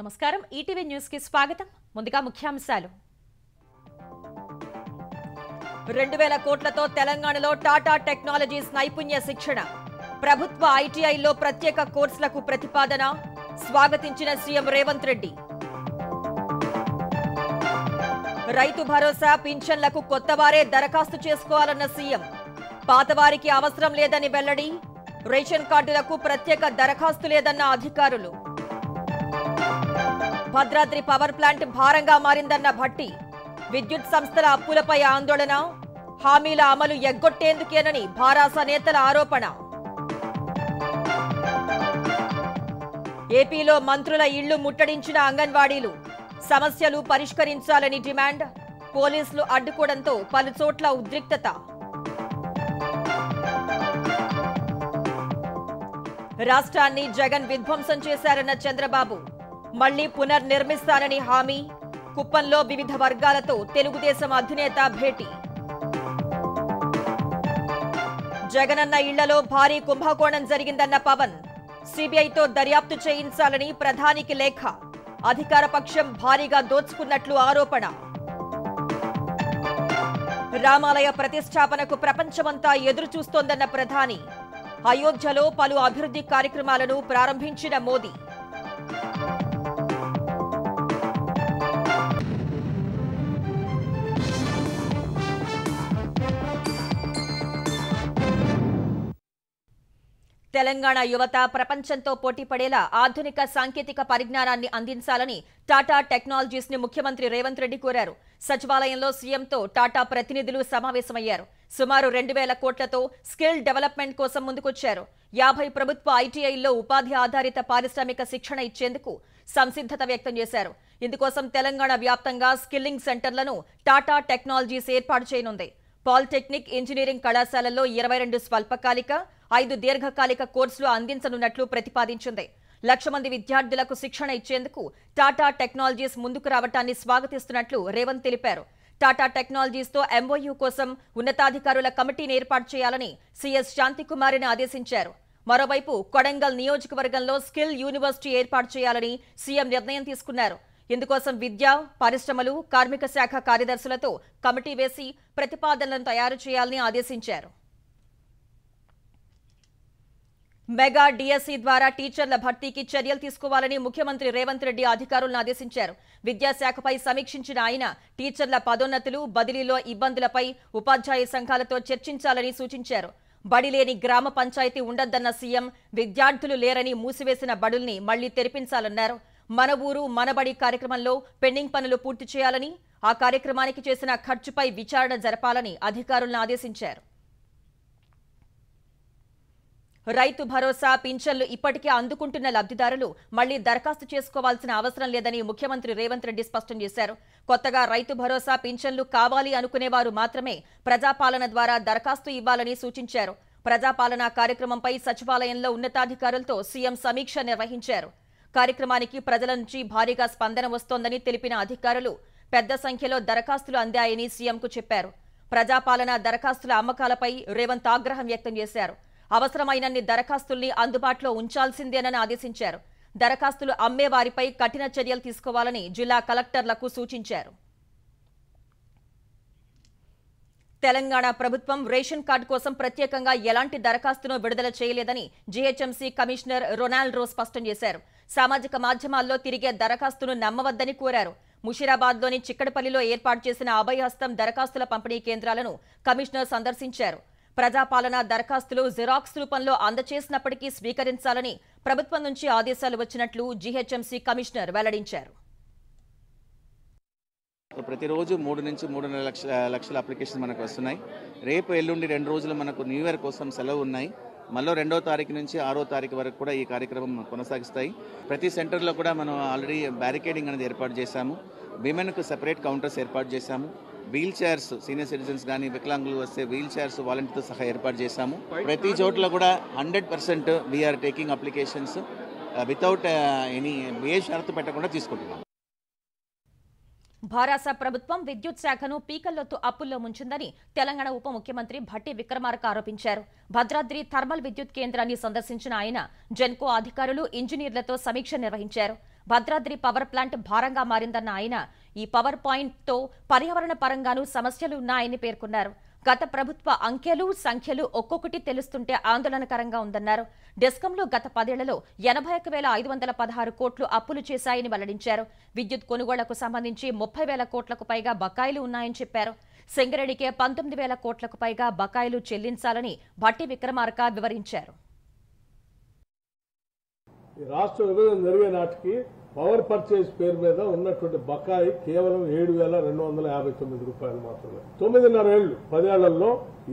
నమస్కారం ఈటీవీ న్యూస్కి స్వాగతం ముందుగా ముఖ్యాంశాలు రెండు వేల కోట్లతో తెలంగాణలో టాటా టెక్నాలజీస్ నైపుణ్య శిక్షణ ప్రభుత్వ ఐటీఐలో ప్రత్యేక కోర్సులకు ప్రతిపాదన స్వాగతించిన సీఎం రేవంత్ రెడ్డి రైతు భరోసా పింఛన్లకు కొత్తవారే దరఖాస్తు చేసుకోవాలన్న సీఎం పాతవారికి అవసరం లేదని వెల్లడి రేషన్ కార్డులకు ప్రత్యేక దరఖాస్తు లేదన్న అధికారులు భద్రాద్రి పవర్ ప్లాంట్ భారంగా మారిందన్న భట్టి విద్యుత్ సంస్థల అప్పులపై ఆందోళన హామీల అమలు ఎగ్గొట్టేందుకేనని భారాస నేతల ఆరోపణ ఏపీలో మంత్రుల ఇళ్లు ముట్టడించిన అంగన్వాడీలు సమస్యలు పరిష్కరించాలని డిమాండ్ పోలీసులు అడ్డుకోవడంతో పలుచోట్ల ఉద్రిక్తత రాష్ట్రాన్ని జగన్ విధ్వంసం చేశారన్న చంద్రబాబు మళ్లీ పునర్నిర్మిస్తానని హామీ కుప్పంలో వివిధ వర్గాలతో తెలుగుదేశం అధినేత భేటీ జగనన్న ఇళ్లలో భారీ కుంభకోణం జరిగిందన్న పవన్ సిబిఐతో దర్యాప్తు చేయించాలని ప్రధానికి లేఖ అధికార పక్షం భారీగా దోచుకున్నట్లు ఆరోపణ రామాలయ ప్రతిష్టాపనకు ప్రపంచమంతా ఎదురుచూస్తోందన్న ప్రధాని అయోధ్యలో పలు అభివృద్ధి కార్యక్రమాలను ప్రారంభించిన మోదీ తెలంగాణ యువత ప్రపంచంతో పోటీపడేలా ఆధునిక సాంకేతిక పరిజ్ఞానాన్ని అందించాలని టాటా టెక్నాలజీస్ ని ముఖ్యమంత్రి రేవంత్ రెడ్డి కోరారు సచివాలయంలో సీఎంతో టాటా ప్రతినిధులు సమావేశమయ్యారు సుమారు రెండు వేల కోట్లతో స్కిల్ డెవలప్మెంట్ కోసం ముందుకొచ్చారు యాభై ప్రభుత్వ ఐటీఐల్లో ఉపాధి ఆధారిత పారిశ్రామిక శిక్షణ ఇచ్చేందుకు సంసిద్ధత వ్యక్తం చేశారు ఇందుకోసం తెలంగాణ వ్యాప్తంగా స్కిల్లింగ్ సెంటర్లను టాటా టెక్నాలజీస్ ఏర్పాటు చేయనుంది పాలిటెక్నిక్ ఇంజనీరింగ్ కళాశాలల్లో ఇరవై రెండు స్వల్పకాలిక ఐదు దీర్ఘకాలిక కోర్సులు అందించనున్నట్లు ప్రతిపాదించింది లక్ష మంది విద్యార్థులకు శిక్షణ ఇచ్చేందుకు టాటా టెక్నాలజీస్ ముందుకు రావటాన్ని స్వాగతిస్తున్నట్లు రేవంత్ తెలిపారు టాటా టెక్నాలజీస్తో ఎంఓయూ కోసం ఉన్నతాధికారుల కమిటీని ఏర్పాటు చేయాలని సీఎస్ శాంతికుమారిని ఆదేశించారు మరోవైపు కొడంగల్ నియోజకవర్గంలో స్కిల్ యూనివర్సిటీ ఏర్పాటు చేయాలని సీఎం నిర్ణయం తీసుకున్నారు ఇందుకోసం విద్య పరిశ్రమలు కార్మిక శాఖ కార్యదర్శులతో కమిటీ వేసి ప్రతిపాదనలను తయారు చేయాలని ఆదేశించారు మెగా డిఎస్సీ ద్వారా టీచర్ల భర్తీకి చర్యలు తీసుకోవాలని ముఖ్యమంత్రి రేవంత్ రెడ్డి అధికారులను ఆదేశించారు విద్యాశాఖపై సమీక్షించిన ఆయన టీచర్ల పదోన్నతులు బదిలీలో ఇబ్బందులపై ఉపాధ్యాయ సంఘాలతో చర్చించాలని సూచించారు బడిలేని గ్రామ పంచాయతీ ఉండద్దన్న సీఎం విద్యార్థులు లేరని మూసివేసిన బడుల్ని మళ్లీ తెరిపించాలన్నారు మన ఊరు మనబడి కార్యక్రమంలో పెండింగ్ పనులు పూర్తి చేయాలని ఆ కార్యక్రమానికి చేసిన ఖర్చుపై విచారణ జరపాలని అధికారులను ఆదేశించారు రైతు భరోసా పింఛన్లు ఇప్పటికే అందుకుంటున్న లబ్ధిదారులు మళ్లీ దరఖాస్తు చేసుకోవాల్సిన అవసరం లేదని ముఖ్యమంత్రి రేవంత్ రెడ్డి స్పష్టం చేశారు కొత్తగా రైతు భరోసా పింఛన్లు కావాలి అనుకునేవారు మాత్రమే ప్రజాపాలన ద్వారా దరఖాస్తు ఇవ్వాలని సూచించారు ప్రజాపాలన కార్యక్రమంపై సచివాలయంలో ఉన్నతాధికారులతో సీఎం సమీక్ష నిర్వహించారు కార్యక్రమానికి ప్రజల నుంచి భారీగా స్పందన వస్తోందని తెలిపిన అధికారులు పెద్ద సంఖ్యలో దరఖాస్తులు అందాయని సీఎంకు చెప్పారు ప్రజాపాలన దరఖాస్తుల అమ్మకాలపై రేవంత్ ఆగ్రహం వ్యక్తం చేశారు అవసరమైనన్ని దరఖాస్తుల్ని అందుబాటులో ఉంచాల్సిందేనని ఆదేశించారు దరఖాస్తులు అమ్మే వారిపై కఠిన చర్యలు తీసుకోవాలని జిల్లా కలెక్టర్లకు సూచించారు తెలంగాణ ప్రభుత్వం రేషన్ కార్డు కోసం ప్రత్యేకంగా ఎలాంటి దరఖాస్తును విడుదల చేయలేదని జీహెచ్ఎంసీ కమిషనర్ రొనాల్డ్రో స్పష్టం చేశారు సామాజిక మాధ్యమాల్లో తిరిగే దరఖాస్తును నమ్మవద్దని కోరారు ముషీరాబాద్లోని చిక్కడపల్లిలో ఏర్పాటు చేసిన అభయహస్తం దరఖాస్తుల పంపిణీ కేంద్రాలను కమిషనర్ సందర్శించారు ప్రజాపాలన దరఖాస్తులు జిరాక్స్ రూపంలో అందచేసినప్పటికీ స్వీకరించాలని ప్రభుత్వం నుంచి ఆదేశాలు వచ్చినట్లు జీహెచ్ఎంసీ కమిషనర్ వెల్లడించారు ప్రతిరోజు మూడు నుంచి మూడున్నర లక్ష లక్షల అప్లికేషన్ మనకు వస్తున్నాయి రేపు ఎల్లుండి రెండు రోజులు మనకు న్యూ ఇయర్ కోసం సెలవు ఉన్నాయి మళ్ళీ రెండో తారీఖు నుంచి ఆరో తారీఖు వరకు కూడా ఈ కార్యక్రమం కొనసాగిస్తాయి ప్రతి సెంటర్లో కూడా మనం ఆల్రెడీ బ్యారికేడింగ్ అనేది ఏర్పాటు చేశాము విమెన్కు సెపరేట్ కౌంటర్స్ ఏర్పాటు చేశాము వీల్ చైర్స్ సీనియర్ సిటిజన్స్ కానీ వికలాంగులు వస్తే వీల్ చైర్స్ వాలంటీర్తో సహా ఏర్పాటు చేశాము ప్రతి చోట్ల కూడా hundred percent we're taking applications without uh, any uh, ఏ షరతు పెట్టకుండా తీసుకుంటున్నాం భారాస ప్రభుత్వం విద్యుత్ శాఖను పీకల్లోతు అప్పుల్లో ముంచిందని తెలంగాణ ఉప ముఖ్యమంత్రి భట్టి విక్రమార్క ఆరోపించారు భద్రాద్రి థర్మల్ విద్యుత్ కేంద్రాన్ని సందర్శించిన ఆయన జెన్కో అధికారులు ఇంజనీర్లతో సమీక్ష నిర్వహించారు భద్రాద్రి పవర్ ప్లాంట్ భారంగా మారిందన్న ఆయన ఈ పవర్ పాయింట్తో పర్యావరణ పరంగానూ సమస్యలు ఉన్నాయని పేర్కొన్నారు గత ప్రభుత్వ అంకెలు సంఖ్యలు ఒక్కొక్కటి తెలుస్తుంటే ఆందోళనకరంగా ఉందన్నారు డెస్కంలో గత పదేళ్లలో ఎనభై ఒక వేల ఐదు వందల పదహారు కోట్లు అప్పులు చేశాయని వెల్లడించారు విద్యుత్ కొనుగోళ్లకు సంబంధించి ముప్పై వేల కోట్లకు పైగా బకాయిలు ఉన్నాయని చెప్పారు సింగరేణికే పంతొమ్మిది వేల కోట్లకు పైగా బకాయిలు చెల్లించాలని భట్టి విక్రమార్క వివరించారు రాష్ట్ర విభజన జరిగే నాటికి పవర్ పర్చేజ్ పేరు మీద ఉన్నటువంటి బకాయి కేవలం ఏడు వేల రెండు వందల యాభై తొమ్మిది రూపాయలు మాత్రమే తొమ్మిదిన్నర ఏళ్లు పదేళ్లలో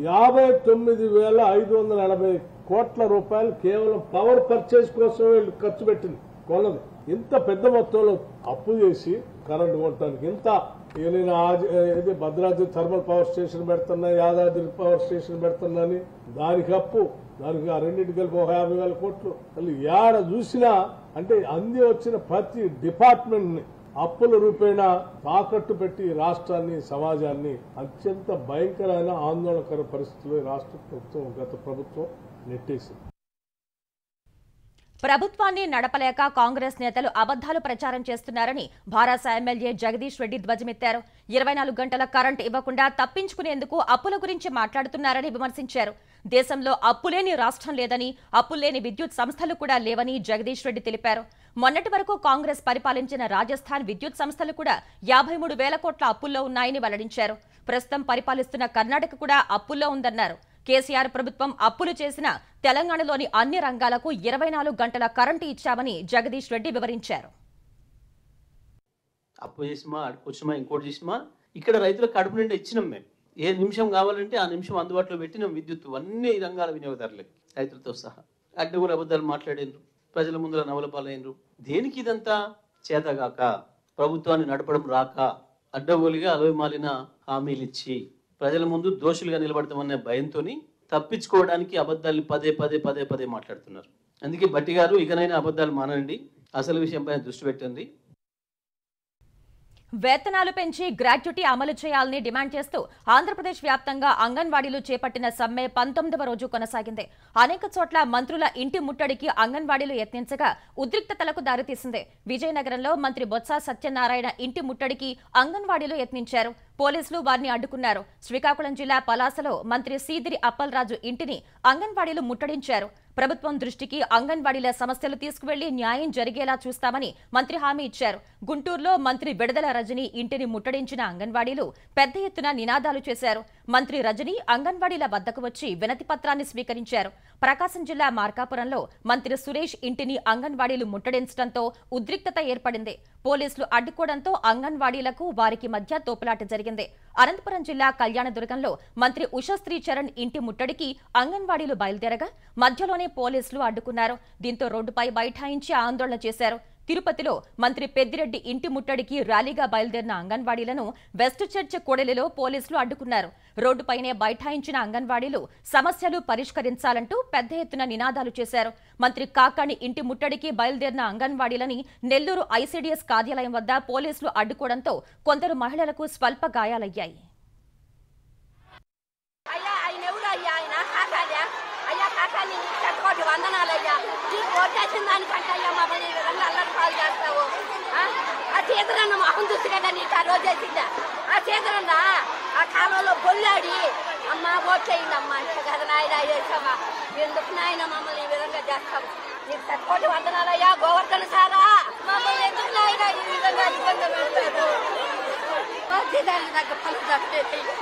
యాభై తొమ్మిది వేల ఐదు వందల ఎనభై కోట్ల రూపాయలు కేవలం పవర్ పర్చేజ్ కోసం వీళ్ళు ఖర్చు పెట్టింది కొనది ఇంత పెద్ద మొత్తంలో అప్పు చేసి కరెంటు కొట్టడానికి ఇంత ఏదైనా ఇది భద్రాద్రి థర్మల్ పవర్ స్టేషన్ పెడుతున్నా యాదాద్రి పవర్ స్టేషన్ పెడుతున్నా అని దానికి అప్పు దానికి ఆ రెండింటి కలిపి ఒక యాభై వేల కోట్లు మళ్ళీ ఏడ చూసినా అంటే అంది వచ్చిన ప్రతి డిపార్ట్మెంట్ని అప్పుల రూపేణ తాకట్టు పెట్టి రాష్ట్రాన్ని సమాజాన్ని అత్యంత భయంకరమైన ఆందోళనకర పరిస్థితుల్లో రాష్ట్ర ప్రభుత్వం గత ప్రభుత్వం నెట్టేసింది ప్రభుత్వాన్ని నడపలేక కాంగ్రెస్ నేతలు అబద్దాలు ప్రచారం చేస్తున్నారని భారాస ఎమ్మెల్యే జగదీష్ రెడ్డి ధ్వజమెత్తారు ఇరవై నాలుగు గంటల కరెంట్ ఇవ్వకుండా తప్పించుకునేందుకు అప్పుల గురించి మాట్లాడుతున్నారని విమర్శించారు దేశంలో అప్పులేని రాష్ట్రం లేదని అప్పులేని విద్యుత్ సంస్థలు కూడా లేవని జగదీష్ రెడ్డి తెలిపారు మొన్నటి వరకు కాంగ్రెస్ పరిపాలించిన రాజస్థాన్ విద్యుత్ సంస్థలు కూడా యాభై మూడు వేల కోట్ల అప్పుల్లో ఉన్నాయని వెల్లడించారు ప్రస్తుతం పరిపాలిస్తున్న కర్ణాటక కూడా అప్పుల్లో ఉందన్నారు కేసీఆర్ ప్రభుత్వం అప్పులు చేసిన తెలంగాణలోని అన్ని రంగాలకు ఇరవై గంటల కరెంటు ఇచ్చామని జగదీష్ రెడ్డి వివరించారు అప్పు చేసిమా వచ్చిమా ఇంకోటి చేసిమా ఇక్కడ రైతులకు కడుపు నిండా ఇచ్చినాం మేము ఏ నిమిషం కావాలంటే ఆ నిమిషం అందుబాటులో పెట్టినాం విద్యుత్ అన్ని రంగాల వినియోగదారులకి రైతులతో సహా అడ్డగులు అబద్ధాలు మాట్లాడినరు ప్రజల ముందర నవలపాలైనరు దేనికి ఇదంతా చేతగాక ప్రభుత్వాన్ని నడపడం రాక అడ్డగోలుగా అలవి మాలిన హామీలిచ్చి ప్రజల ముందు దోషులుగా నిలబడతామనే భయంతో తప్పించుకోవడానికి అబద్ధాలు పదే పదే పదే పదే మాట్లాడుతున్నారు అందుకే బట్టి గారు ఇకనైనా అబద్ధాలు మానండి అసలు విషయంపై దృష్టి పెట్టండి వేతనాలు పెంచి గ్రాట్యుటీ అమలు చేయాలని డిమాండ్ చేస్తూ ఆంధ్రప్రదేశ్ వ్యాప్తంగా అంగన్వాడీలు చేపట్టిన సమ్మె పంతొమ్మిదవ రోజు కొనసాగింది అనేక చోట్ల మంత్రుల ఇంటి ముట్టడికి అంగన్వాడీలు యత్నించగా ఉద్రిక్తతలకు దారితీసింది విజయనగరంలో మంత్రి బొత్స సత్యనారాయణ ఇంటి ముట్టడికి అంగన్వాడీలు యత్నించారు పోలీసులు వారిని అడ్డుకున్నారు శ్రీకాకుళం జిల్లా పలాసలో మంత్రి సీదిరి అప్పలరాజు ఇంటిని అంగన్వాడీలు ముట్టడించారు ప్రభుత్వం దృష్టికి అంగన్వాడీల సమస్యలు తీసుకువెళ్లి న్యాయం జరిగేలా చూస్తామని మంత్రి హామీ ఇచ్చారు గుంటూరులో మంత్రి విడదల రజని ఇంటిని ముట్టడించిన అంగన్వాడీలు పెద్ద ఎత్తున నినాదాలు చేశారు మంత్రి రజని అంగన్వాడీల వద్దకు వచ్చి వినతి పత్రాన్ని స్వీకరించారు ప్రకాశం జిల్లా మార్కాపురంలో మంత్రి సురేష్ ఇంటిని అంగన్వాడీలు ముట్టడించడంతో ఉద్రిక్తత ఏర్పడింది పోలీసులు అడ్డుకోవడంతో అంగన్వాడీలకు వారికి మధ్య తోపులాట జరిగింది అనంతపురం జిల్లా కళ్యాణదుర్గంలో మంత్రి ఉషశ్రీ చరణ్ ఇంటి ముట్టడికి అంగన్వాడీలు బయలుదేరగా మధ్యలోనే పోలీసులు అడ్డుకున్నారు దీంతో రోడ్డుపై బైఠాయించి ఆందోళన చేశారు తిరుపతిలో మంత్రి పెద్దిరెడ్డి ఇంటి ముట్టడికి ర్యాలీగా బయలుదేరిన అంగన్వాడీలను వెస్ట్ చర్చ్ కోడలిలో పోలీసులు అడ్డుకున్నారు రోడ్డుపైనే బైఠాయించిన అంగన్వాడీలు సమస్యలు పరిష్కరించాలంటూ పెద్ద ఎత్తున నినాదాలు చేశారు మంత్రి కాకాణి ఇంటి ముట్టడికి బయలుదేరిన అంగన్వాడీలని నెల్లూరు ఐసీడీఎస్ కార్యాలయం వద్ద పోలీసులు అడ్డుకోవడంతో కొందరు మహిళలకు స్వల్ప గాయాలయ్యాయి వందనాలయ్యా నీకు ఓటేసిన దానికంటే అయ్యా మమ్మల్ని ఈ విధంగా అల్లరి పాలు చేస్తావు ఆ చేతులన్న మొహం చూసి కదా నీకు ఆ రోజు వేసిందా ఆ చేతులన్న ఆ కాలంలో బొల్లాడి అమ్మ ఓట్లేయండి అమ్మా అంటే కదా నాయన చేసావా ఎందుకు నాయన మమ్మల్ని ఈ విధంగా చేస్తావు నీకు సపోర్ట్ వందనాలయ్యా గోవర్ధన సారా మమ్మల్ని ఎందుకు నాయన ఈ విధంగా ఇబ్బంది పెడతారు వచ్చేదాన్ని దగ్గర పనులు తప్పేసేయండి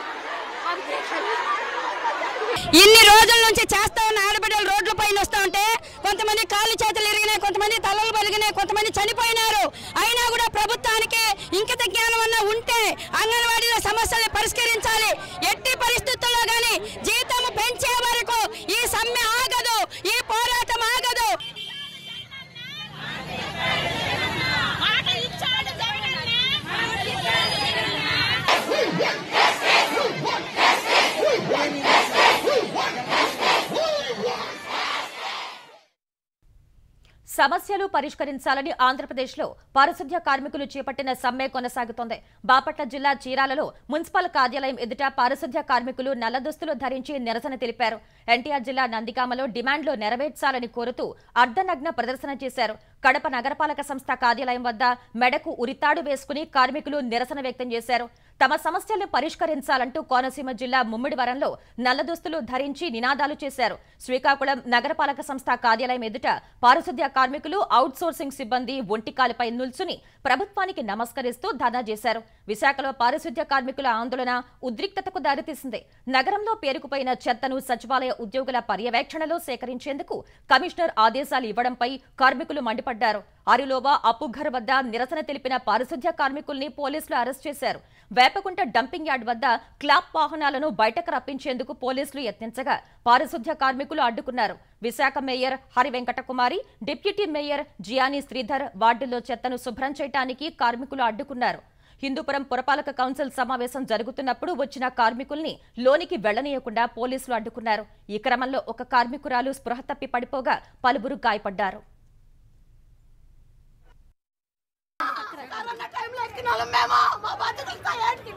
ఇన్ని రోజుల నుంచి చేస్తా ఉన్న ఆడబిడ్డలు రోడ్ల పైన వస్తూ ఉంటే కొంతమంది కాళ్ళు చేతులు ఇరిగినాయి కొంతమంది తలలు పలిగినాయి కొంతమంది చనిపోయినారు అయినా కూడా ప్రభుత్వానికి ఇంకిత జ్ఞానం అన్న ఉంటే అంగన్వాడీలో సమస్యల్ని పరిష్కరించాలి ఎట్టి పరిస్థితుల్లో కానీ జీతం సమస్యలు పరిష్కరించాలని ఆంధ్రప్రదేశ్లో పారిశుధ్య కార్మికులు చేపట్టిన సమ్మె కొనసాగుతోంది బాపట్ల జిల్లా చీరాలలో మున్సిపల్ కార్యాలయం ఎదుట పారిశుధ్య కార్మికులు నల్లదుస్తులు ధరించి నిరసన తెలిపారు ఎన్టీఆర్ జిల్లా నందికామలో డిమాండ్లు నెరవేర్చాలని కోరుతూ అర్ధనగ్న ప్రదర్శన చేశారు కడప నగరపాలక సంస్థ కార్యాలయం వద్ద మెడకు ఉరితాడు వేసుకుని కార్మికులు నిరసన వ్యక్తం చేశారు తమ సమస్యలను పరిష్కరించాలంటూ కోనసీమ జిల్లా ముమ్మిడివరంలో నల్లదుస్తులు ధరించి నినాదాలు చేశారు శ్రీకాకుళం నగరపాలక సంస్థ కార్యాలయం ఎదుట పారిశుద్ధ్య కార్మికులు సోర్సింగ్ సిబ్బంది ఒంటికాలపై నుల్చుని ప్రభుత్వానికి నమస్కరిస్తూ ధర్నా చేశారు విశాఖలో పారిశుద్ధ్య కార్మికుల ఆందోళన ఉద్రిక్తతకు దారితీసింది నగరంలో పేరుకుపోయిన చెత్తను సచివాలయ ఉద్యోగుల పర్యవేక్షణలో సేకరించేందుకు కమిషనర్ ఆదేశాలు ఇవ్వడంపై కార్మికులు మండిపడ్డారు పడ్డారు ఆరిలోబా అప్పుఘర్ వద్ద నిరసన తెలిపిన పారిశుధ్య కార్మికుల్ని పోలీసులు అరెస్ట్ చేశారు వేపకుంట డంపింగ్ యార్డ్ వద్ద క్లాప్ వాహనాలను బయటకు రప్పించేందుకు పోలీసులు యత్నించగా పారిశుధ్య కార్మికులు అడ్డుకున్నారు Visakha mayor Hari Venkatakumari deputy mayor Jiyani Sridhar వార్డుల్లో చెత్తను శుభ్రం చేయడానికి కార్మికులు అడ్డుకున్నారు హిందూపురం పురపాలక కౌన్సిల్ సమావేశం జరుగుతున్నప్పుడు వచ్చిన కార్మికుల్ని లోనికి వెళ్లనీయకుండా పోలీసులు అడ్డుకున్నారు ఈ క్రమంలో ఒక కార్మికురాలు స్పృహ తప్పి పడిపోగా పలువురు గాయపడ్డారు మేము మా బతుకులతో ఏడుకి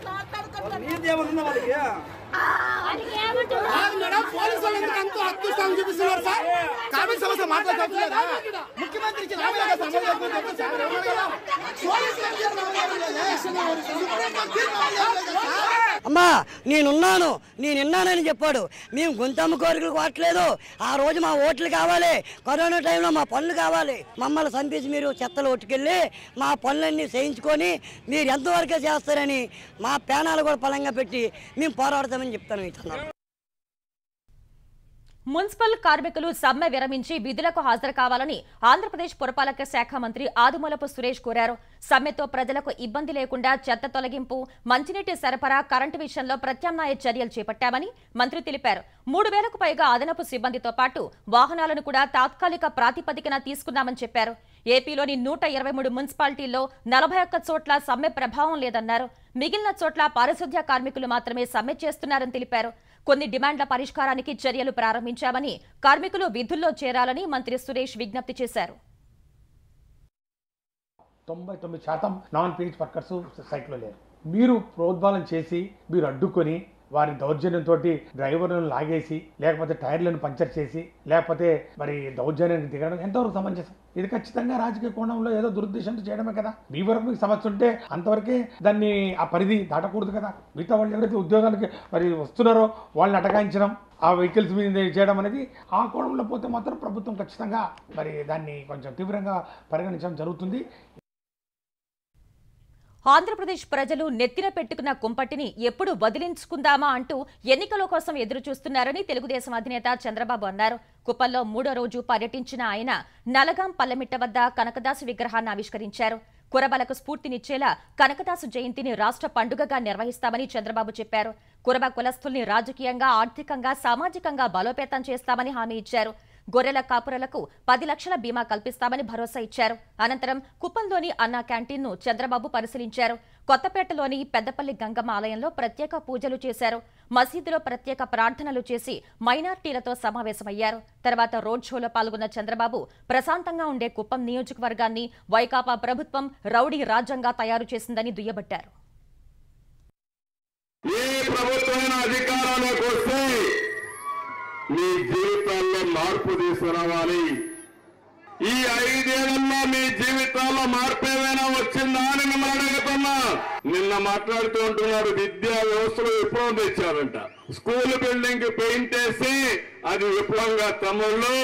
అమ్మా నేనున్నాను నేనున్నానని చెప్పాడు మేము గుంతమ్మ కోరికలు కోట్లేదు ఆ రోజు మా ఓట్లు కావాలి కరోనా టైంలో మా పనులు కావాలి మమ్మల్ని సంపించి మీరు చెత్తలు ఒట్టుకెళ్ళి మా పనులన్నీ చేయించుకొని మీరు ఎంతవరకే చేస్తారని మా పేనాలు కూడా బలంగా పెట్టి మేము పోరాడుతాం చేద్దామని చెప్తాను మున్సిపల్ కార్మికులు సమ్మె విరమించి విధులకు హాజరు కావాలని ఆంధ్రప్రదేశ్ పురపాలక శాఖ మంత్రి ఆదిమూలపు సురేష్ కోరారు సమ్మెతో ప్రజలకు ఇబ్బంది లేకుండా చెత్త తొలగింపు మంచినీటి సరఫరా కరెంటు విషయంలో ప్రత్యామ్నాయ చర్యలు చేపట్టామని మంత్రి తెలిపారు మూడు వేలకు పైగా అదనపు సిబ్బందితో పాటు వాహనాలను కూడా తాత్కాలిక ప్రాతిపదికన తీసుకున్నామని చెప్పారు ఏపీలోని నూట ఇరవై మూడు మున్సిపాలిటీల్లో నలభై ఒక్క చోట్ల సమ్మె ప్రభావం లేదన్నారు మిగిలిన చోట్ల పారిశుద్ధ్య కార్మికులు మాత్రమే సమ్మె చేస్తున్నారని తెలిపారు కొన్ని డిమాండ్ల పరిష్కారానికి చర్యలు ప్రారంభించామని కార్మికులు విధుల్లో చేరాలని మంత్రి సురేష్ విజ్ఞప్తి చేశారు తొంభై తొమ్మిది శాతం నాన్ పీహెచ్ వర్కర్స్ సైట్లో లేరు మీరు ప్రోద్బాలం చేసి మీరు అడ్డుకొని వారి దౌర్జన్యంతో డ్రైవర్లను లాగేసి లేకపోతే టైర్లను పంచర్ చేసి లేకపోతే మరి దౌర్జన్యాన్ని దిగడం ఎంతవరకు సమంజసం ఇది ఖచ్చితంగా రాజకీయ కోణంలో ఏదో దురుద్దేశంతో చేయడమే కదా మీ వరకు మీకు సమస్య ఉంటే అంతవరకే దాన్ని ఆ పరిధి దాటకూడదు కదా మిగతా వాళ్ళు ఎవరైతే ఉద్యోగాలకి మరి వస్తున్నారో వాళ్ళని అటకాయించడం ఆ వెహికల్స్ మీద చేయడం అనేది ఆ కోణంలో పోతే మాత్రం ప్రభుత్వం ఖచ్చితంగా మరి దాన్ని కొంచెం తీవ్రంగా పరిగణించడం జరుగుతుంది ఆంధ్రప్రదేశ్ ప్రజలు నెత్తిన పెట్టుకున్న కుంపటిని ఎప్పుడు వదిలించుకుందామా అంటూ ఎన్నికల కోసం ఎదురు చూస్తున్నారని తెలుగుదేశం అధినేత చంద్రబాబు అన్నారు కుప్పంలో మూడో రోజు పర్యటించిన ఆయన నలగాం పల్లమిట్ట వద్ద కనకదాసు విగ్రహాన్ని ఆవిష్కరించారు కురబలకు స్ఫూర్తినిచ్చేలా కనకదాసు జయంతిని రాష్ట్ర పండుగగా నిర్వహిస్తామని చంద్రబాబు చెప్పారు కురబ కులస్తుల్ని రాజకీయంగా ఆర్థికంగా సామాజికంగా బలోపేతం చేస్తామని హామీ ఇచ్చారు గొర్రెల కాపురలకు పది లక్షల బీమా కల్పిస్తామని భరోసా ఇచ్చారు అనంతరం కుప్పంలోని అన్నా క్యాంటీన్ ను చంద్రబాబు పరిశీలించారు కొత్తపేటలోని పెద్దపల్లి గంగమ్మ ఆలయంలో ప్రత్యేక పూజలు చేశారు మసీదులో ప్రత్యేక ప్రార్థనలు చేసి మైనార్టీలతో సమావేశమయ్యారు తర్వాత రోడ్ షోలో పాల్గొన్న చంద్రబాబు ప్రశాంతంగా ఉండే కుప్పం నియోజకవర్గాన్ని వైకాపా ప్రభుత్వం రౌడీ రాజ్యంగా తయారు చేసిందని దుయ్యబట్టారు ఈ ప్రభుత్వం అధికారంలోకి వస్తే మీ జీవితాల్లో మార్పు తీసుకురావాలి ఈ ఐదేళ్లలో మీ జీవితాల్లో మార్పు ఏమైనా వచ్చిందా అని మిమ్మల్ని అడుగుతున్నా నిన్న మాట్లాడుతూ ఉంటున్నారు విద్యా వ్యవస్థలో విప్లవం తెచ్చారంట స్కూల్ బిల్డింగ్ పెయింట్ వేసి అది విప్లవంగా తమ్ముళ్ళు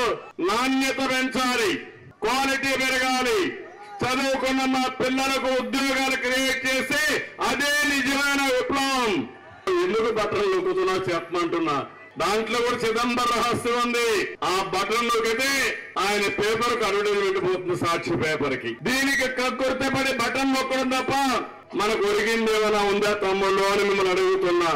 నాణ్యత పెంచాలి క్వాలిటీ పెరగాలి చదువుకున్న మా పిల్లలకు ఉద్యోగాలు క్రియేట్ చేసి అదే నిజమైన విప్లవం ఎందుకు బట్టలు నొక్కుతున్నా చెప్పమంటున్నా దాంట్లో కూడా చిదంబర రహస్యం ఉంది ఆ బటన్ నొక్కితే ఆయన పేపర్ కు అడ్వర్టైజ్మెంట్ పోతుంది సాక్షి పేపర్ కి దీనికి కక్కుర్తి పడి బటన్ నొక్కడం తప్ప మనకు ఏమైనా ఉందా తమ్ముళ్ళు అని మిమ్మల్ని అడుగుతున్నా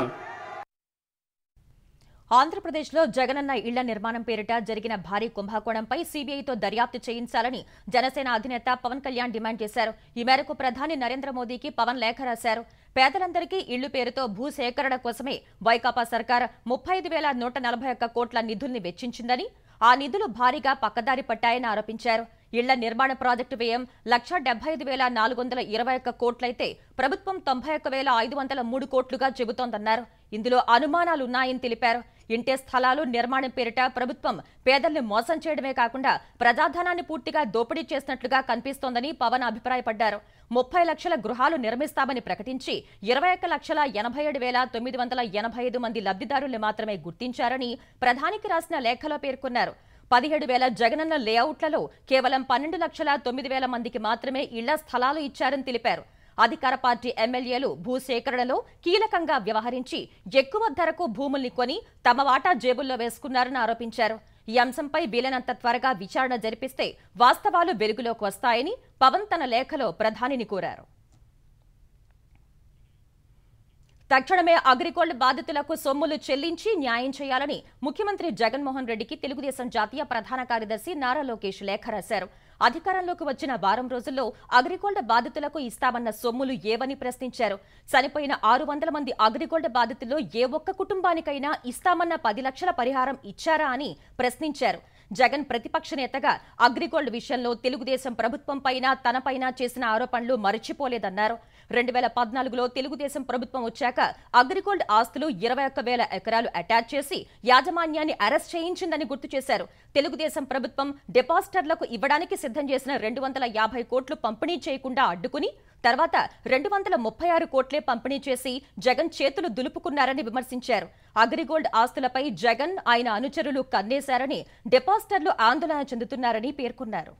ఆంధ్రప్రదేశ్లో జగనన్న ఇళ్ల నిర్మాణం పేరిట జరిగిన భారీ కుంభకోణంపై సీబీఐతో దర్యాప్తు చేయించాలని జనసేన అధినేత పవన్ కళ్యాణ్ డిమాండ్ చేశారు ఈ మేరకు ప్రధాని నరేంద్ర మోదీకి పవన్ లేఖ రాశారు పేదలందరికీ ఇళ్లు పేరుతో భూ సేకరణ కోసమే వైకాపా సర్కార్ ముప్పై వేల నూట నలభై ఒక్క కోట్ల నిధుల్ని వెచ్చించిందని ఆ నిధులు భారీగా పక్కదారి పట్టాయని ఆరోపించారు ఇళ్ల నిర్మాణ ప్రాజెక్టు వ్యయం లక్ష డెబ్బై ఐదు వేల నాలుగు వందల ఇరవై ఒక్క కోట్లయితే ప్రభుత్వం తొంభై ఒక్క వేల ఐదు వందల మూడు కోట్లుగా చెబుతోందన్నారు ఇందులో అనుమానాలున్నాయని తెలిపారు ఇంటే స్థలాలు నిర్మాణం పేరిట ప్రభుత్వం పేదల్ని మోసం చేయడమే కాకుండా ప్రజాధనాన్ని పూర్తిగా దోపిడీ చేసినట్లుగా కనిపిస్తోందని పవన్ అభిప్రాయపడ్డారు ముప్పై లక్షల గృహాలు నిర్మిస్తామని ప్రకటించి ఇరవై ఒక్క లక్షల ఎనభై ఏడు వేల తొమ్మిది వందల ఎనభై ఐదు మంది లబ్ధిదారుల్ని మాత్రమే గుర్తించారని ప్రధానికి రాసిన లేఖలో పేర్కొన్నారు పదిహేడు వేల జగనన్న లేఅవుట్లలో కేవలం పన్నెండు లక్షల తొమ్మిది వేల మందికి మాత్రమే ఇళ్ల స్థలాలు ఇచ్చారని తెలిపారు అధికార పార్టీ ఎమ్మెల్యేలు భూసేకరణలో కీలకంగా వ్యవహరించి ఎక్కువ ధరకు భూముల్ని కొని తమ వాటా జేబుల్లో వేసుకున్నారని ఆరోపించారు ఈ అంశంపై వీలనంత త్వరగా విచారణ జరిపిస్తే వాస్తవాలు వెలుగులోకి వస్తాయని పవన్ తన లేఖలో ప్రధానిని కోరారు తక్షణమే అగ్రికోల్డ్ బాధితులకు సొమ్ములు చెల్లించి న్యాయం చేయాలని ముఖ్యమంత్రి జగన్మోహన్ రెడ్డికి తెలుగుదేశం జాతీయ ప్రధాన కార్యదర్శి నారా లోకేష్ లేఖ రాశారు అధికారంలోకి వచ్చిన వారం రోజుల్లో అగ్రిగోల్డ్ బాధితులకు ఇస్తామన్న సొమ్ములు ఏవని ప్రశ్నించారు చనిపోయిన ఆరు వందల మంది అగ్రిగోల్డ్ బాధితుల్లో ఏ ఒక్క కుటుంబానికైనా ఇస్తామన్న పది లక్షల పరిహారం ఇచ్చారా అని ప్రశ్నించారు జగన్ ప్రతిపక్ష నేతగా అగ్రిగోల్డ్ విషయంలో తెలుగుదేశం పైన తనపైన చేసిన ఆరోపణలు మరచిపోలేదన్నారు రెండు వేల పద్నాలుగులో తెలుగుదేశం ప్రభుత్వం వచ్చాక అగ్రిగోల్డ్ ఆస్తులు ఇరవై ఒక్క వేల ఎకరాలు అటాచ్ చేసి యాజమాన్యాన్ని అరెస్ట్ చేయించిందని గుర్తు చేశారు తెలుగుదేశం ప్రభుత్వం డిపాజిటర్లకు ఇవ్వడానికి సిద్ధం చేసిన రెండు వందల యాభై కోట్లు పంపిణీ చేయకుండా అడ్డుకుని తర్వాత రెండు వందల ముప్పై ఆరు కోట్లే పంపిణీ చేసి జగన్ చేతులు దులుపుకున్నారని విమర్శించారు అగ్రిగోల్డ్ ఆస్తులపై జగన్ ఆయన అనుచరులు కన్నేశారని డిపాజిటర్లు ఆందోళన చెందుతున్నారని పేర్కొన్నారు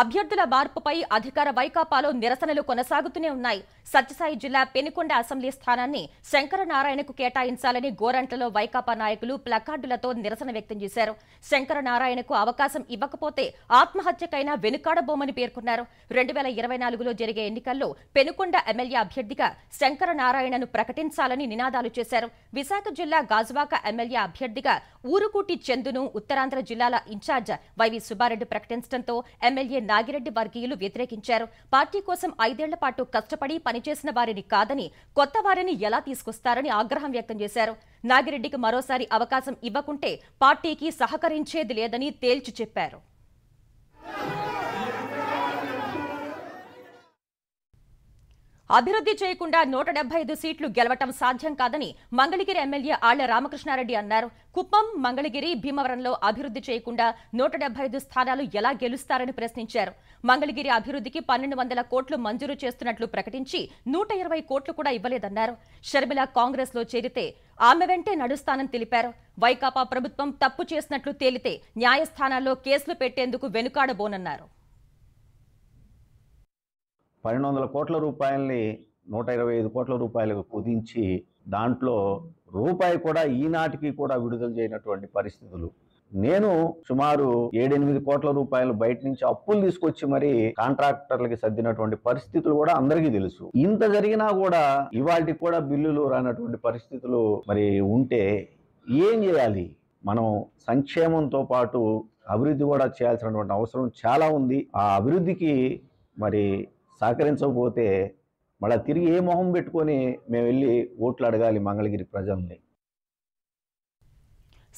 అభ్యర్థుల మార్పుపై అధికార వైకాపాలో నిరసనలు కొనసాగుతూనే ఉన్నాయి సత్యసాయి జిల్లా పెనుకొండ అసెంబ్లీ స్థానాన్ని శంకరనారాయణకు కేటాయించాలని గోరంట్లలో వైకాపా నాయకులు ప్లకార్డులతో నిరసన వ్యక్తం చేశారు శంకరనారాయణకు అవకాశం ఇవ్వకపోతే ఆత్మహత్యకైనా వెనుకాడబోమని పేర్కొన్నారు రెండు వేల ఇరవై నాలుగులో జరిగే ఎన్నికల్లో పెనుకొండ ఎమ్మెల్యే అభ్యర్థిగా శంకరనారాయణను ప్రకటించాలని నినాదాలు చేశారు విశాఖ జిల్లా గాజువాక ఎమ్మెల్యే అభ్యర్థిగా ఊరుకూటి చందును ఉత్తరాంధ్ర జిల్లాల ఇన్ఛార్జ్ వైవి సుబ్బారెడ్డి ప్రకటించడంతో ఎమ్మెల్యే ఎమ్మెల్యే నాగిరెడ్డి వర్గీయులు వ్యతిరేకించారు పార్టీ కోసం ఐదేళ్ల పాటు కష్టపడి పనిచేసిన వారిని కాదని కొత్త వారిని ఎలా తీసుకొస్తారని ఆగ్రహం వ్యక్తం చేశారు నాగిరెడ్డికి మరోసారి అవకాశం ఇవ్వకుంటే పార్టీకి సహకరించేది లేదని తేల్చి చెప్పారు అభివృద్ధి చేయకుండా నూట సీట్లు గెలవటం సాధ్యం కాదని మంగళగిరి ఎమ్మెల్యే ఆళ్ల రామకృష్ణారెడ్డి అన్నారు కుప్పం మంగళగిరి భీమవరంలో అభివృద్ధి చేయకుండా నూట స్థానాలు ఎలా గెలుస్తారని ప్రశ్నించారు మంగళగిరి అభివృద్ధికి పన్నెండు వందల కోట్లు మంజూరు చేస్తున్నట్లు ప్రకటించి నూట కోట్లు కూడా ఇవ్వలేదన్నారు షర్మిల కాంగ్రెస్లో చేరితే ఆమె వెంటే నడుస్తానని తెలిపారు వైకాపా ప్రభుత్వం తప్పు చేసినట్లు తేలితే న్యాయస్థానాల్లో కేసులు పెట్టేందుకు వెనుకాడబోనన్నారు పన్నెండు వందల కోట్ల రూపాయలని నూట ఇరవై ఐదు కోట్ల రూపాయలకు కుదించి దాంట్లో రూపాయి కూడా ఈనాటికి కూడా విడుదల చేయనటువంటి పరిస్థితులు నేను సుమారు ఏడెనిమిది కోట్ల రూపాయలు బయట నుంచి అప్పులు తీసుకొచ్చి మరి కాంట్రాక్టర్లకి సర్దినటువంటి పరిస్థితులు కూడా అందరికీ తెలుసు ఇంత జరిగినా కూడా ఇవాటికి కూడా బిల్లులు రానటువంటి పరిస్థితులు మరి ఉంటే ఏం చేయాలి మనం సంక్షేమంతో పాటు అభివృద్ధి కూడా చేయాల్సినటువంటి అవసరం చాలా ఉంది ఆ అభివృద్ధికి మరి సహకరించకపోతే మళ్ళీ తిరిగి ఏ మొహం పెట్టుకొని మేము వెళ్ళి ఓట్లు అడగాలి మంగళగిరి ప్రజల్ని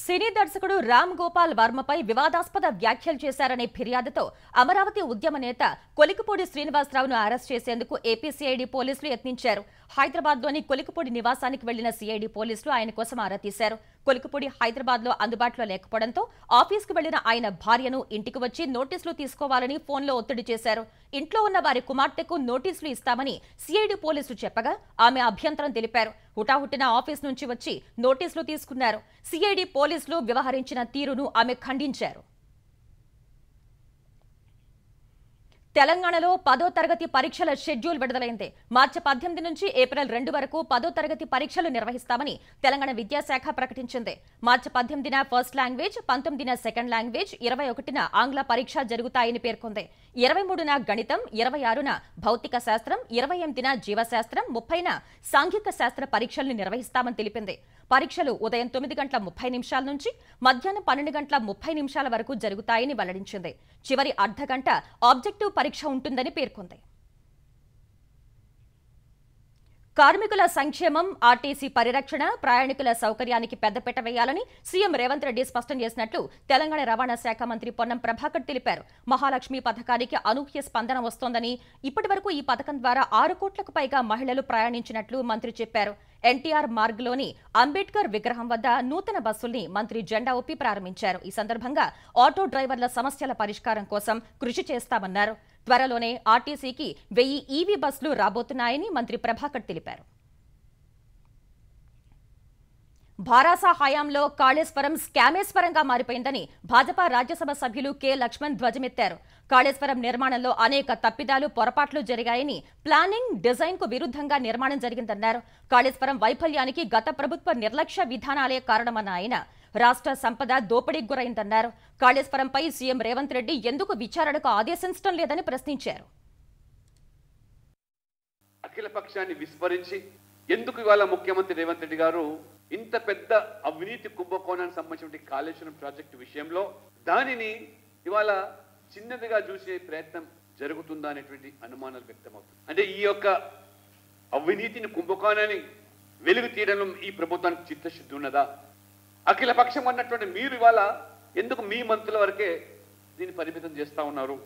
సినీ దర్శకుడు రామ్ గోపాల్ వర్మపై వివాదాస్పద వ్యాఖ్యలు చేశారనే ఫిర్యాదుతో అమరావతి ఉద్యమ నేత కొలికపూడి శ్రీనివాసరావును అరెస్ట్ చేసేందుకు ఏపీసీఐడి పోలీసులు యత్నించారు హైదరాబాద్లోని కొలికపూడి నివాసానికి వెళ్లిన సిఐడి పోలీసులు ఆయన కోసం ఆరా తీశారు కొలికపూడి హైదరాబాద్లో అందుబాటులో లేకపోవడంతో ఆఫీస్కు వెళ్లిన ఆయన భార్యను ఇంటికి వచ్చి నోటీసులు తీసుకోవాలని ఫోన్లో ఒత్తిడి చేశారు ఇంట్లో ఉన్న వారి కుమార్తెకు నోటీసులు ఇస్తామని సిఐడి పోలీసులు చెప్పగా ఆమె అభ్యంతరం తెలిపారు హుటాహుటిన ఆఫీస్ నుంచి వచ్చి నోటీసులు తీసుకున్నారు సిఐడి పోలీసులు వ్యవహరించిన తీరును ఆమె ఖండించారు తెలంగాణలో పదో తరగతి పరీక్షల షెడ్యూల్ విడుదలైంది మార్చి పద్దెనిమిది నుంచి ఏప్రిల్ రెండు వరకు పదో తరగతి పరీక్షలు నిర్వహిస్తామని తెలంగాణ విద్యాశాఖ ప్రకటించింది మార్చి పద్దెనిమిదిన ఫస్ట్ లాంగ్వేజ్ పంతొమ్మిదిన సెకండ్ లాంగ్వేజ్ ఇరవై ఒకటిన ఆంగ్ల పరీక్ష జరుగుతాయని పేర్కొంది ఇరవై మూడున గణితం ఇరవై ఆరున భౌతిక శాస్త్రం ఇరవై ఎనిమిదిన జీవశాస్త్రం ముప్పైన సాంఘిక శాస్త్ర పరీక్షలను నిర్వహిస్తామని తెలిపింది పరీక్షలు ఉదయం తొమ్మిది గంటల ముప్పై నిమిషాల నుంచి మధ్యాహ్నం పన్నెండు గంటల ముప్పై నిమిషాల వరకు జరుగుతాయని వెల్లడించింది చివరి అర్ధ గంట ఆబ్జెక్టివ్ పరీక్ష ఉంటుందని పేర్కొంది కార్మికుల సంక్షేమం ఆర్టీసీ పరిరక్షణ ప్రయాణికుల సౌకర్యానికి పెద్దపీట వేయాలని సీఎం రేవంత్ రెడ్డి స్పష్టం చేసినట్లు తెలంగాణ రవాణా శాఖ మంత్రి పొన్నం ప్రభాకర్ తెలిపారు మహాలక్ష్మి పథకానికి అనూహ్య స్పందన వస్తోందని ఇప్పటి ఈ పథకం ద్వారా ఆరు కోట్లకు పైగా మహిళలు ప్రయాణించినట్లు మంత్రి చెప్పారు ఎన్టీఆర్ మార్గ్లోని అంబేద్కర్ విగ్రహం వద్ద నూతన బస్సుల్ని మంత్రి జెండా ఒప్పి ప్రారంభించారు ఈ సందర్భంగా ఆటో డ్రైవర్ల సమస్యల పరిష్కారం కోసం కృషి చేస్తామన్నారు త్వరలోనే ఆర్టీసీకి వెయ్యి ఈవీ బస్సులు రాబోతున్నాయని మంత్రి ప్రభాకర్ తెలిపారు భారాసా హయాంలో కాళేశ్వరం స్కామేశ్వరంగా మారిపోయిందని భాజపా రాజ్యసభ సభ్యులు కె లక్ష్మణ్ ధ్వజమెత్తారు కాళేశ్వరం నిర్మాణంలో అనేక తప్పిదాలు పొరపాట్లు జరిగాయని ప్లానింగ్ డిజైన్ కు విరుద్ధంగా నిర్మాణం జరిగిందన్నారు కాళేశ్వరం వైఫల్యానికి గత ప్రభుత్వ నిర్లక్ష్య విధానాలే కారణమన్న ఆయన రాష్ట్ర సంపద దోపిడీకి గురైందన్నారు కాళేశ్వరంపై సీఎం రేవంత్ రెడ్డి ఎందుకు విచారణకు ఆదేశించడం లేదని ప్రశ్నించారు అఖిల పక్షాన్ని విస్మరించి ఎందుకు ఇవాళ ముఖ్యమంత్రి రేవంత్ రెడ్డి గారు ఇంత పెద్ద అవినీతి కుంభకోణానికి సంబంధించిన కాళేశ్వరం ప్రాజెక్టు విషయంలో దానిని ఇవాళ చిన్నదిగా చూసే ప్రయత్నం జరుగుతుందా అనేటువంటి అనుమానాలు వ్యక్తమవుతుంది అంటే ఈ యొక్క అవినీతిని కుంభకోణాన్ని వెలుగు తీయడంలో ఈ ప్రభుత్వానికి చిత్తశుద్ధి ఉన్నదా అఖిల పక్షం అన్నటువంటి మీరు ఇవాళ ఎందుకు మీ మంత్రుల వరకే దీన్ని పరిమితం చేస్తూ ఉన్నారు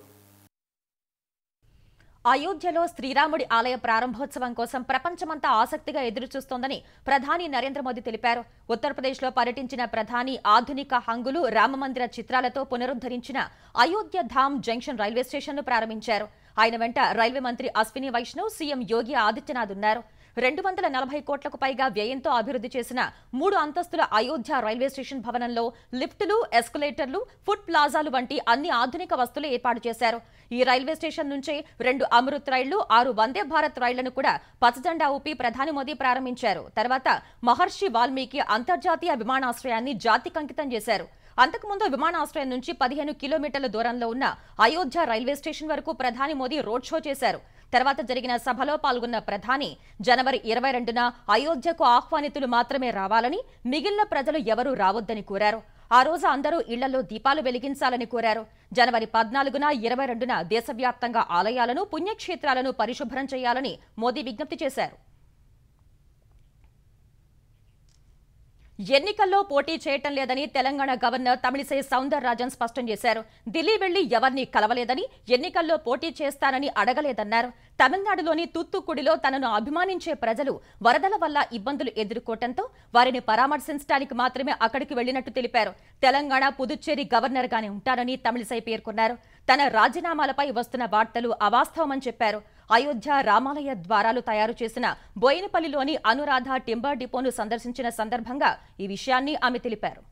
అయోధ్యలో శ్రీరాముడి ఆలయ ప్రారంభోత్సవం కోసం ప్రపంచమంతా ఆసక్తిగా ఎదురుచూస్తోందని ప్రధాని నరేంద్ర మోదీ తెలిపారు ఉత్తరప్రదేశ్లో పర్యటించిన ప్రధాని ఆధునిక హంగులు రామమందిర చిత్రాలతో పునరుద్ధరించిన అయోధ్య ధామ్ జంక్షన్ రైల్వే స్టేషన్ను ప్రారంభించారు ఆయన వెంట రైల్వే మంత్రి అశ్విని వైష్ణవ్ సీఎం యోగి ఆదిత్యనాథ్ ఉన్నారు రెండు వందల నలభై కోట్లకు పైగా వ్యయంతో అభివృద్ధి చేసిన మూడు అంతస్తుల అయోధ్య రైల్వే స్టేషన్ భవనంలో లిఫ్టులు ఎస్కలేటర్లు ఫుడ్ ప్లాజాలు వంటి అన్ని ఆధునిక వస్తువులు ఏర్పాటు చేశారు ఈ రైల్వే స్టేషన్ నుంచే రెండు అమృత్ రైళ్లు ఆరు వందే భారత్ రైళ్లను కూడా పచ్చజెండా ఊపి ప్రధాని మోదీ ప్రారంభించారు తర్వాత మహర్షి వాల్మీకి అంతర్జాతీయ విమానాశ్రయాన్ని కంకితం చేశారు అంతకుముందు విమానాశ్రయం నుంచి పదిహేను కిలోమీటర్ల దూరంలో ఉన్న అయోధ్య రైల్వే స్టేషన్ వరకు ప్రధాని మోదీ రోడ్ షో చేశారు తర్వాత జరిగిన సభలో పాల్గొన్న ప్రధాని జనవరి ఇరవై రెండున అయోధ్యకు ఆహ్వానితులు మాత్రమే రావాలని మిగిలిన ప్రజలు ఎవరూ రావద్దని కోరారు ఆ రోజు అందరూ ఇళ్లలో దీపాలు వెలిగించాలని కోరారు జనవరి పద్నాలుగున ఇరవై రెండున దేశవ్యాప్తంగా ఆలయాలను పుణ్యక్షేత్రాలను పరిశుభ్రం చేయాలని మోదీ విజ్ఞప్తి చేశారు ఎన్నికల్లో పోటీ చేయటం లేదని తెలంగాణ గవర్నర్ తమిళిసై రాజన్ స్పష్టం చేశారు ఢిల్లీ వెళ్లి ఎవరిని కలవలేదని ఎన్నికల్లో పోటీ చేస్తానని అడగలేదన్నారు తమిళనాడులోని తూత్తుక్కుడిలో తనను అభిమానించే ప్రజలు వరదల వల్ల ఇబ్బందులు ఎదుర్కోవటంతో వారిని పరామర్శించడానికి మాత్రమే అక్కడికి వెళ్లినట్టు తెలిపారు తెలంగాణ పుదుచ్చేరి గవర్నర్గానే ఉంటానని తమిళిసై పేర్కొన్నారు తన రాజీనామాలపై వస్తున్న వార్తలు అవాస్తవమని చెప్పారు అయోధ్య రామాలయ ద్వారాలు తయారు చేసిన బోయినపల్లిలోని అనురాధ టింబర్ డిపోను సందర్శించిన సందర్భంగా ఈ విషయాన్ని ఆమె తెలిపారు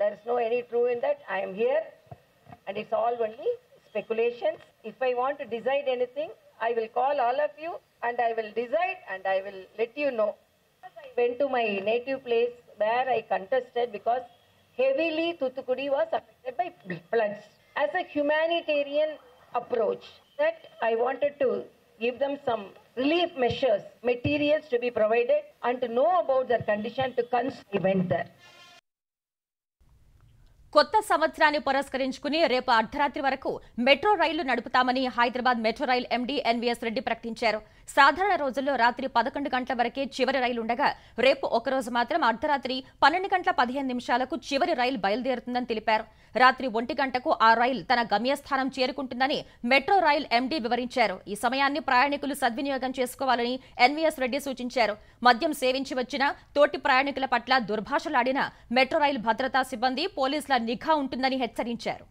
There is no any true in that. I am here and it's all only speculations. If I want to decide anything, I will call all of you and I will decide and I will let you know. went to my native place where I contested because heavily Thuthukudi was affected by floods. as a humanitarian approach that I wanted to give them some relief measures, materials to be provided and to know about their condition to event there. కొత్త సంవత్సరాన్ని పురస్కరించుకుని రేపు అర్ధరాత్రి వరకు metro రైళ్లు నడుపుతామని Hyderabad metro rail MD NVS Reddy ప్రకటించారు సాధారణ రోజుల్లో రాత్రి పదకొండు గంటల వరకే చివరి రైలు ఉండగా రేపు ఒకరోజు మాత్రం అర్ధరాత్రి పన్నెండు గంటల పదిహేను నిమిషాలకు చివరి రైలు బయలుదేరుతుందని తెలిపారు రాత్రి ఒంటి గంటకు ఆ రైలు తన గమ్యస్థానం చేరుకుంటుందని మెట్రో రైల్ ఎండీ వివరించారు ఈ సమయాన్ని ప్రయాణికులు సద్వినియోగం చేసుకోవాలని ఎన్వీఎస్ రెడ్డి సూచించారు మద్యం సేవించి వచ్చిన తోటి ప్రయాణికుల పట్ల దుర్భాషలాడిన మెట్రో రైల్ భద్రతా సిబ్బంది పోలీసుల నిఘా ఉంటుందని హెచ్చరించారు